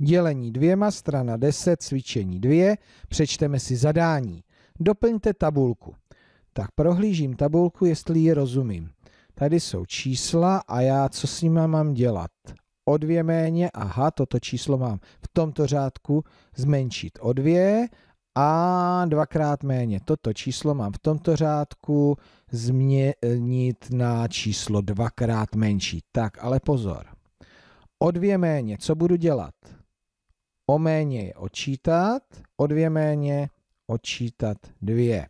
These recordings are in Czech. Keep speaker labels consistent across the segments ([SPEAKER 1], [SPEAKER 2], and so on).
[SPEAKER 1] dělení dvěma, strana 10, cvičení 2, přečteme si zadání. Doplňte tabulku. Tak prohlížím tabulku, jestli ji rozumím. Tady jsou čísla a já co s nimi mám dělat? O dvě méně, aha, toto číslo mám v tomto řádku zmenšit o dvě a dvakrát méně. Toto číslo mám v tomto řádku změnit na číslo dvakrát menší. Tak, ale pozor. O dvě méně, co budu dělat? o méně je odčítat, o dvě méně odčítat dvě.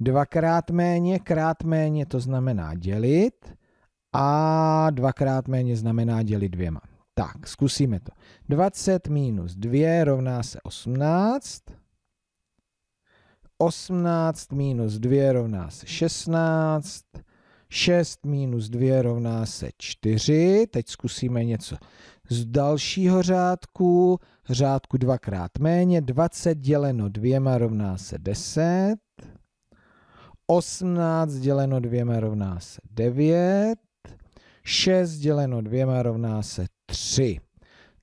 [SPEAKER 1] Dvakrát méně, krát méně to znamená dělit a dvakrát méně znamená dělit dvěma. Tak, zkusíme to. 20 minus 2 rovná se 18. 18 minus 2 rovná se 16. 6 minus 2 rovná se 4. Teď zkusíme něco z dalšího řádku, řádku dvakrát méně, 20 děleno dvěma rovná se 10, 18 děleno dvěma rovná se 9, 6 děleno dvěma rovná se 3.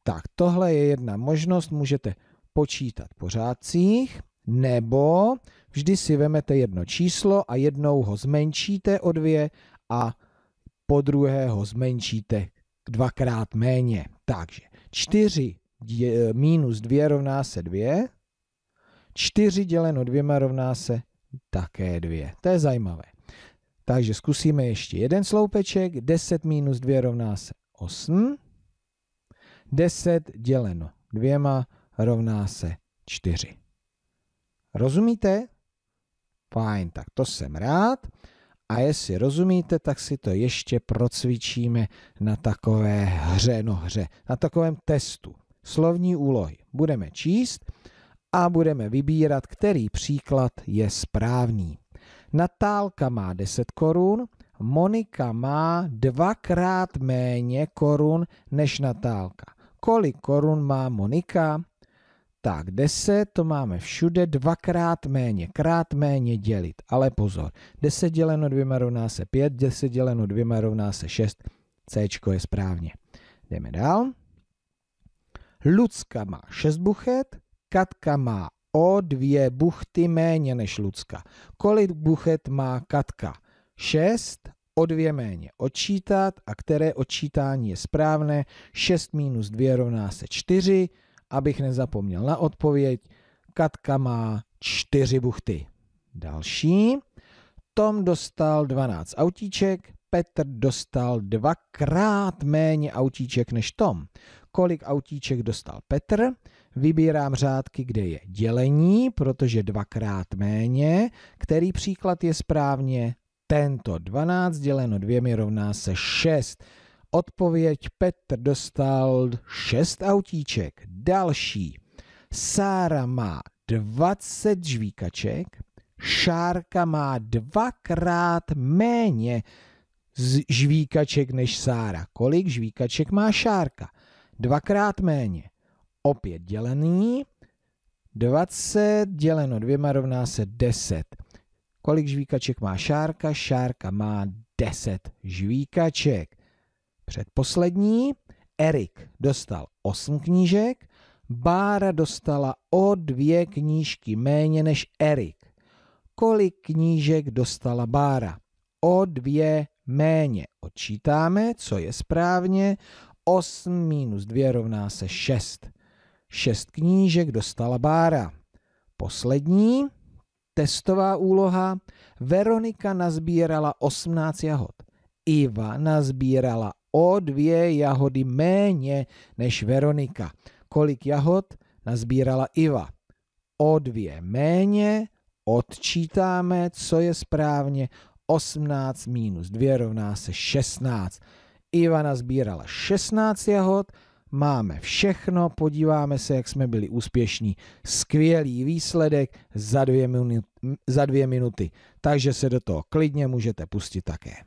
[SPEAKER 1] Tak tohle je jedna možnost, můžete počítat po řádcích, nebo vždy si vemete jedno číslo a jednou ho zmenšíte o dvě a po druhé ho zmenšíte dvakrát méně. Takže 4 dě, minus 2 rovná se 2. 4 děleno 2 rovná se také 2. To je zajímavé. Takže zkusíme ještě jeden sloupeček. 10 minus 2 rovná se 8. 10 děleno 2 rovná se 4. Rozumíte? Fajn, tak to jsem rád. A jestli rozumíte, tak si to ještě procvičíme na takové hře, no hře, na takovém testu. Slovní úlohy. Budeme číst a budeme vybírat, který příklad je správný. Natálka má 10 korun, Monika má dvakrát méně korun než Natálka. Kolik korun má Monika? Tak 10 to máme všude, dvakrát méně, krát méně dělit. Ale pozor, 10 děleno dvěma rovná se 5, 10 děleno dvěma rovná se 6. C je správně. Jdeme dál. Lucka má 6 buchet, Katka má o dvě buchty méně než Lucka. Kolik buchet má Katka? 6 o dvě méně odčítat a které odčítání je správné. 6 minus 2 rovná se 4, abych nezapomněl na odpověď, Katka má čtyři buchty. Další. Tom dostal 12 autíček, Petr dostal dvakrát méně autíček než Tom. Kolik autíček dostal Petr? Vybírám řádky, kde je dělení, protože dvakrát méně. Který příklad je správně? Tento 12 děleno dvěmi rovná se 6. Odpověď Petr dostal 6 autíček. Další. Sára má 20 žvíkaček, Šárka má dvakrát méně žvíkaček než Sára. Kolik žvíkaček má Šárka? Dvakrát méně. Opět dělený. 20 děleno dvěma rovná se 10. Kolik žvíkaček má Šárka? Šárka má 10 žvíkaček předposlední, Erik dostal 8 knížek, Bára dostala o dvě knížky méně než Erik. Kolik knížek dostala Bára? O dvě méně. Odčítáme, co je správně. 8 minus 2 rovná se 6. 6 knížek dostala Bára. Poslední, testová úloha. Veronika nazbírala 18 jahod. Iva nazbírala o dvě jahody méně než Veronika. Kolik jahod nazbírala Iva? O dvě méně, odčítáme, co je správně, 18 minus 2 rovná se 16. Iva nazbírala 16 jahod, máme všechno, podíváme se, jak jsme byli úspěšní. Skvělý výsledek za dvě, minuty, za dvě minuty, takže se do toho klidně můžete pustit také.